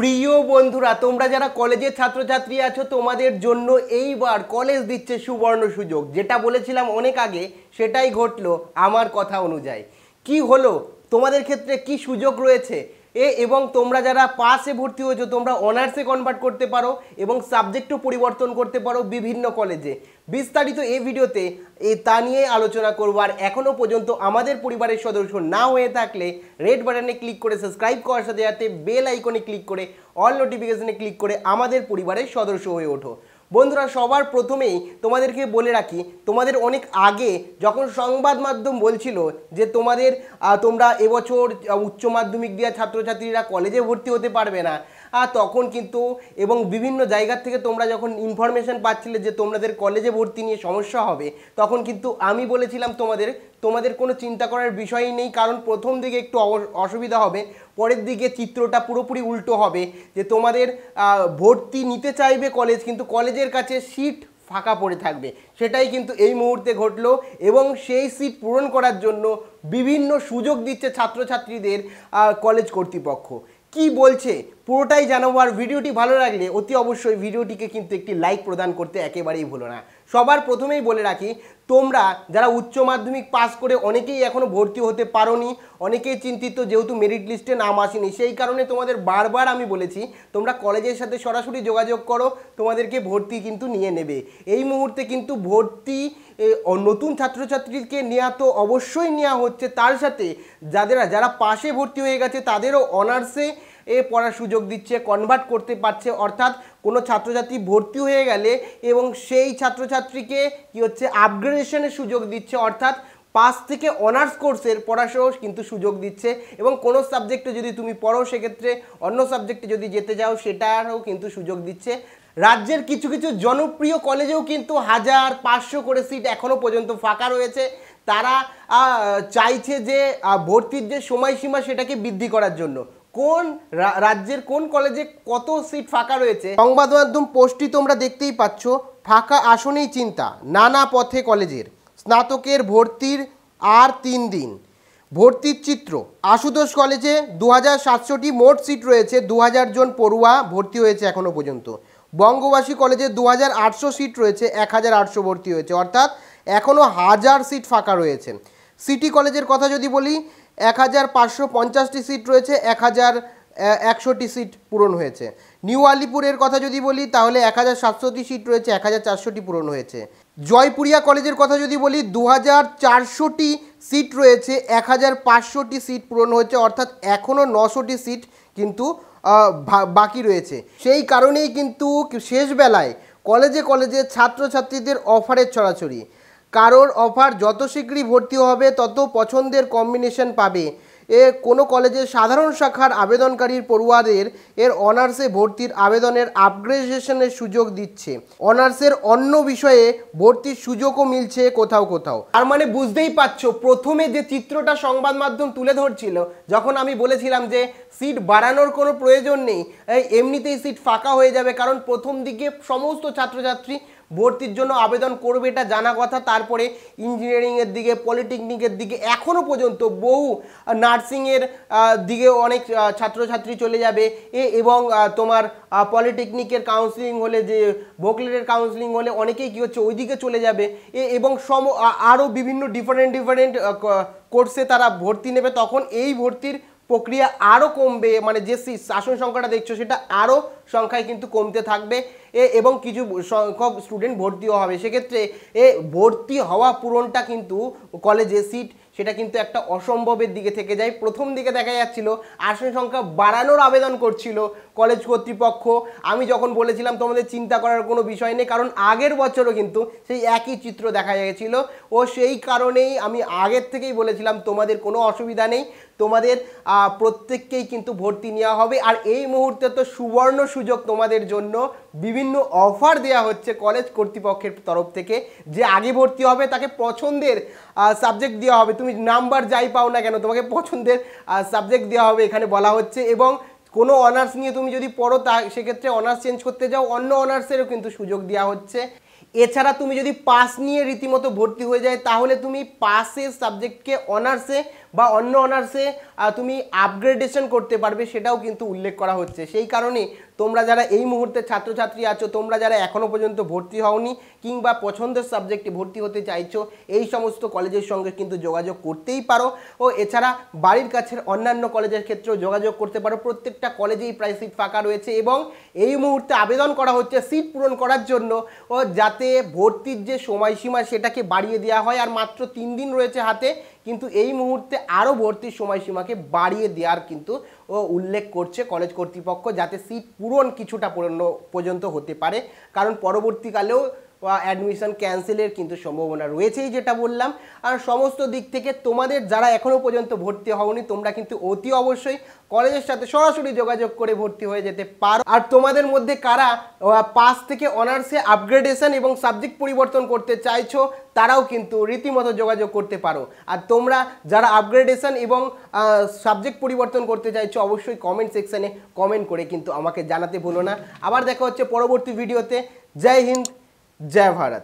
প্রিয় বন্ধুরা তোমরা যারা কলেজের ছাত্রছাত্রী আছো তোমাদের জন্য এইবার কলেজ দিচ্ছে সুবর্ণ সুযোগ যেটা বলেছিলাম অনেক আগে সেটাই ঘটলো আমার কথা অনুযায়ী কি হলো তোমাদের ক্ষেত্রে কি সুযোগ রয়েছে এ এবং তোমরা যারা পাসে ভর্তি হয়েছো তোমরা অনার্সে কনভার্ট করতে পারো এবং সাবজেক্টও পরিবর্তন করতে পারো বিভিন্ন কলেজে বিস্তারিত এই ভিডিওতে এ তা নিয়ে আলোচনা করবো আর এখনও পর্যন্ত আমাদের পরিবারের সদস্য না হয়ে থাকলে রেড বাটনে ক্লিক করে সাবস্ক্রাইব করার সাথে সাথে বেল আইকনে ক্লিক করে অল নোটিফিকেশনে ক্লিক করে আমাদের পরিবারের সদস্য হয়ে ওঠো বন্ধুরা সবার প্রথমেই তোমাদেরকে বলে রাখি তোমাদের অনেক আগে যখন সংবাদ মাধ্যম বলছিল যে তোমাদের তোমরা এবছর উচ্চ মাধ্যমিক দেওয়া ছাত্রছাত্রীরা কলেজে ভর্তি হতে পারবে না তখন কিন্তু এবং বিভিন্ন জায়গার থেকে তোমরা যখন ইনফরমেশান পাচ্ছিলে যে তোমাদের কলেজে ভর্তি নিয়ে সমস্যা হবে তখন কিন্তু আমি বলেছিলাম তোমাদের তোমাদের কোনো চিন্তা করার বিষয়ই নেই কারণ প্রথম দিকে একটু অসুবিধা হবে পরের দিকে চিত্রটা পুরোপুরি উল্টো হবে যে তোমাদের ভর্তি নিতে চাইবে কলেজ কিন্তু কলেজের কাছে সিট ফাঁকা পড়ে থাকবে সেটাই কিন্তু এই মুহূর্তে ঘটল এবং সেই সিট পূরণ করার জন্য বিভিন্ন সুযোগ দিচ্ছে ছাত্রছাত্রীদের কলেজ কর্তৃপক্ষ কি বলছে পুরোটাই জানাবো আর ভিডিওটি ভালো লাগলে অতি অবশ্যই ভিডিওটিকে কিন্তু একটি লাইক প্রদান করতে একেবারেই ভুলো না সবার প্রথমেই বলে রাখি তোমরা যারা উচ্চ মাধ্যমিক পাস করে অনেকেই এখনও ভর্তি হতে নি অনেকেই চিন্তিত যেহেতু মেরিট লিস্টে নাম আসেনি সেই কারণে তোমাদের বারবার আমি বলেছি তোমরা কলেজের সাথে সরাসরি যোগাযোগ করো তোমাদেরকে ভর্তি কিন্তু নিয়ে নেবে এই মুহূর্তে কিন্তু ভর্তি নতুন ছাত্রছাত্রীকে নেওয়া তো অবশ্যই নেওয়া হচ্ছে তার সাথে যাদের যারা পাশে ভর্তি হয়ে গেছে তাদেরও অনার্সে এ পড়ার সুযোগ দিচ্ছে কনভার্ট করতে পারছে অর্থাৎ কোনো ছাত্রছাত্রী ভর্তি হয়ে গেলে এবং সেই ছাত্রছাত্রীকে কি হচ্ছে আপগ্রেডেশনের সুযোগ দিচ্ছে অর্থাৎ পাস থেকে অনার্স কোর্সের পড়াশো কিন্তু সুযোগ দিচ্ছে এবং কোনো সাবজেক্টে যদি তুমি পড়ো সেক্ষেত্রে অন্য সাবজেক্টে যদি যেতে যাও সেটারও কিন্তু সুযোগ দিচ্ছে রাজ্যের কিছু কিছু জনপ্রিয় কলেজেও কিন্তু হাজার পাঁচশো করে সিট এখনও পর্যন্ত ফাঁকা রয়েছে তারা চাইছে যে ভর্তির যে সময়সীমা সেটাকে বৃদ্ধি করার জন্য কোন রাজ্যের কোন কলেজে কত সিট ফাঁকা রয়েছে সংবাদ মাধ্যম পোস্টটি তোমরা দেখতেই পাচ্ছ ফাঁকা আসনেই চিন্তা নানা পথে কলেজের স্নাতকের ভর্তির আর তিন দিন ভর্তির চিত্র আশুতোষ কলেজে দু হাজার মোট সিট রয়েছে দু জন পড়ুয়া ভর্তি হয়েছে এখনও পর্যন্ত বঙ্গবাসী কলেজে দু সিট রয়েছে এক ভর্তি হয়েছে অর্থাৎ এখনও হাজার সিট ফাঁকা রয়েছে সিটি কলেজের কথা যদি বলি এক হাজার পাঁচশো পঞ্চাশটি সিট রয়েছে এক হাজার একশোটি সিট পূরণ হয়েছে নিউ আলিপুরের কথা যদি বলি তাহলে এক হাজার সাতশোটি সিট রয়েছে এক হাজার চারশোটি পূরণ হয়েছে জয়পুরিয়া কলেজের কথা যদি বলি দু হাজার চারশোটি সিট রয়েছে এক হাজার পাঁচশোটি সিট পূরণ হয়েছে অর্থাৎ এখনও নশোটি সিট কিন্তু বাকি রয়েছে সেই কারণেই কিন্তু শেষবেলায় কলেজে কলেজে ছাত্রছাত্রীদের অফারের ছড়াছড়ি কারোর অফার যত শীঘ্রই ভর্তি হবে তত পছন্দের কম্বিনেশন পাবে এ কোনো কলেজের সাধারণ শাখার আবেদনকারীর পড়ুয়াদের এর অনার্সে ভর্তির আবেদনের আপগ্রেডেশনের সুযোগ দিচ্ছে অনার্সের অন্য বিষয়ে ভর্তির সুযোগও মিলছে কোথাও কোথাও তার মানে বুঝতেই পারছ প্রথমে যে চিত্রটা সংবাদ মাধ্যম তুলে ধরছিল যখন আমি বলেছিলাম যে সিট বাড়ানোর কোনো প্রয়োজন নেই এমনিতেই সিট ফাঁকা হয়ে যাবে কারণ প্রথম দিকে সমস্ত ছাত্রছাত্রী ভর্তির জন্য আবেদন করবে এটা জানা কথা তারপরে ইঞ্জিনিয়ারিংয়ের দিকে পলিটেকনিকের দিকে এখনও পর্যন্ত বহু নার্সিংয়ের দিকে অনেক ছাত্রছাত্রী চলে যাবে এ এবং তোমার পলিটেকনিকের কাউন্সিলিং হলে যে ভোকলেটের কাউন্সিলিং হলে অনেকেই কী হচ্ছে ওইদিকে চলে যাবে এ এবং সম আরও বিভিন্ন ডিফারেন্ট ডিফারেন্ট কোর্সে তারা ভর্তি নেবে তখন এই ভর্তির প্রক্রিয়া আরও কমবে মানে যে আসন সংখ্যাটা দেখছো সেটা আরও সংখ্যায় কিন্তু কমতে থাকবে এ এবং কিছু সংখ্যক স্টুডেন্ট ভর্তিও হবে সেক্ষেত্রে এ ভর্তি হওয়া পূরণটা কিন্তু কলেজে সিট সেটা কিন্তু একটা অসম্ভবের দিকে থেকে যায় প্রথম দিকে দেখা যাচ্ছিল আসন সংখ্যা বাড়ানোর আবেদন করছিল কলেজ কর্তৃপক্ষ আমি যখন বলেছিলাম তোমাদের চিন্তা করার কোনো বিষয় নেই কারণ আগের বছরও কিন্তু সেই একই চিত্র দেখা গিয়েছিল ও সেই কারণেই আমি আগের থেকেই বলেছিলাম তোমাদের কোনো অসুবিধা নেই তোমাদের প্রত্যেককেই কিন্তু ভর্তি নেওয়া হবে আর এই মুহূর্তে তো সুবর্ণ সুযোগ তোমাদের জন্য বিভিন্ন অফার দেয়া হচ্ছে কলেজ কর্তৃপক্ষের তরফ থেকে যে আগে ভর্তি হবে তাকে পছন্দের সাবজেক্ট দেওয়া হবে তুমি নাম্বার যাই পাও না কেন তোমাকে পছন্দের সাবজেক্ট দেওয়া হবে এখানে বলা হচ্ছে এবং কোনো অনার্স নিয়ে তুমি যদি পড়ো তা সেক্ষেত্রে অনার্স চেঞ্জ করতে যাও অন্য অনার্সেরও কিন্তু সুযোগ দেওয়া হচ্ছে এছাড়া তুমি যদি পাস নিয়ে রীতিমতো ভর্তি হয়ে যায় তাহলে তুমি পাসের সাবজেক্টকে অনার্সে বা অন্য অনার্সে তুমি আপগ্রেডেশন করতে পারবে সেটাও কিন্তু উল্লেখ করা হচ্ছে সেই কারণে তোমরা যারা এই মুহূর্তে ছাত্রছাত্রী আছো তোমরা যারা এখনও পর্যন্ত ভর্তি হওনি কিংবা পছন্দের সাবজেক্টে ভর্তি হতে চাইছো এই সমস্ত কলেজের সঙ্গে কিন্তু যোগাযোগ করতেই পারো ও এছাড়া বাড়ির কাছের অন্যান্য কলেজের ক্ষেত্রেও যোগাযোগ করতে পারো প্রত্যেকটা কলেজেই প্রায় সিট ফাঁকা রয়েছে এবং এই মুহূর্তে আবেদন করা হচ্ছে সিট পূরণ করার জন্য ও যাতে ভর্তির যে সময়সীমা সেটাকে বাড়িয়ে দেওয়া হয় আর মাত্র তিন দিন রয়েছে হাতে কিন্তু এই মুহূর্তে আরও ভর্তির সময়সীমাকে বাড়িয়ে দেওয়ার কিন্তু উল্লেখ করছে কলেজ কর্তৃপক্ষ যাতে সিট পূরণ কিছুটা পর্যন্ত হতে পারে কারণ পরবর্তীকালেও অ্যাডমিশন ক্যান্সেলের কিন্তু সম্ভাবনা রয়েছেই যেটা বললাম আর সমস্ত দিক থেকে তোমাদের যারা এখনও পর্যন্ত ভর্তি হওনি তোমরা কিন্তু অতি অবশ্যই কলেজের সাথে সরাসরি যোগাযোগ করে ভর্তি হয়ে যেতে পারো আর তোমাদের মধ্যে কারা পাস থেকে অনার্সে আপগ্রেডেশন এবং সাবজেক্ট পরিবর্তন করতে চাইছো তারাও কিন্তু রীতিমতো যোগাযোগ করতে পারো আর তোমরা যারা আপগ্রেডেশন এবং সাবজেক্ট পরিবর্তন করতে চাইছো অবশ্যই কমেন্ট সেকশানে কমেন্ট করে কিন্তু আমাকে জানাতে ভুলো না আবার দেখা হচ্ছে পরবর্তী ভিডিওতে জয় হিন্দ जय भारत